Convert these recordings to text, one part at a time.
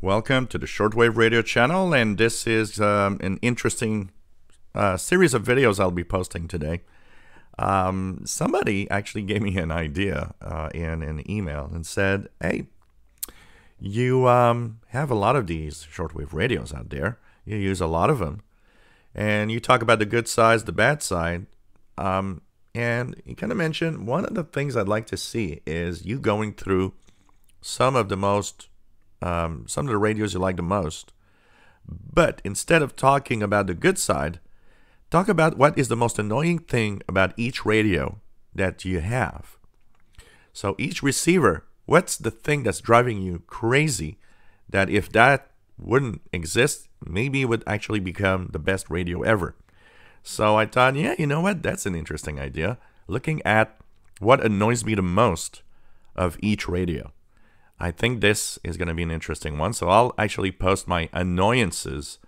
Welcome to the Shortwave Radio channel, and this is um, an interesting uh, series of videos I'll be posting today. Um, somebody actually gave me an idea uh, in an email and said, hey, you um, have a lot of these shortwave radios out there. You use a lot of them. And you talk about the good side, the bad side. Um, and you kind of mentioned one of the things I'd like to see is you going through some of the most um, some of the radios you like the most. But instead of talking about the good side, talk about what is the most annoying thing about each radio that you have. So each receiver, what's the thing that's driving you crazy that if that wouldn't exist, maybe it would actually become the best radio ever. So I thought, yeah, you know what? That's an interesting idea. Looking at what annoys me the most of each radio. I think this is going to be an interesting one. So I'll actually post my annoyances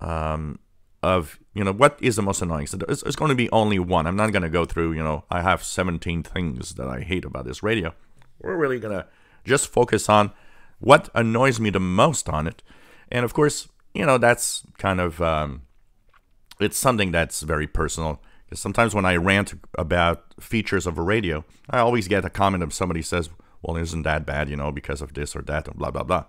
um, of, you know, what is the most annoying. So it's, it's going to be only one. I'm not going to go through, you know, I have 17 things that I hate about this radio. We're really going to just focus on what annoys me the most on it. And of course, you know, that's kind of, um, it's something that's very personal. Because sometimes when I rant about features of a radio, I always get a comment of somebody says, well, isn't that bad, you know, because of this or that and blah, blah, blah.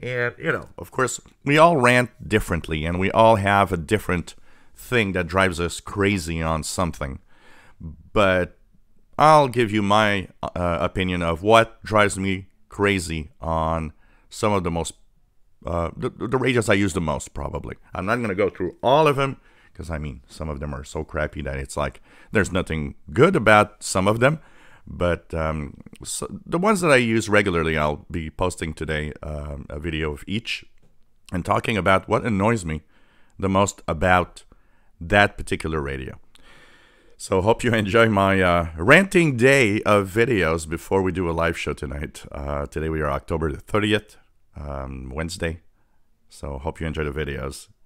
And, you know, of course, we all rant differently and we all have a different thing that drives us crazy on something. But I'll give you my uh, opinion of what drives me crazy on some of the most, uh, the, the radios I use the most, probably. I'm not going to go through all of them because, I mean, some of them are so crappy that it's like there's nothing good about some of them but um, so the ones that I use regularly, I'll be posting today um, a video of each and talking about what annoys me the most about that particular radio. So hope you enjoy my uh, ranting day of videos before we do a live show tonight. Uh, today we are October the 30th, um, Wednesday. So hope you enjoy the videos.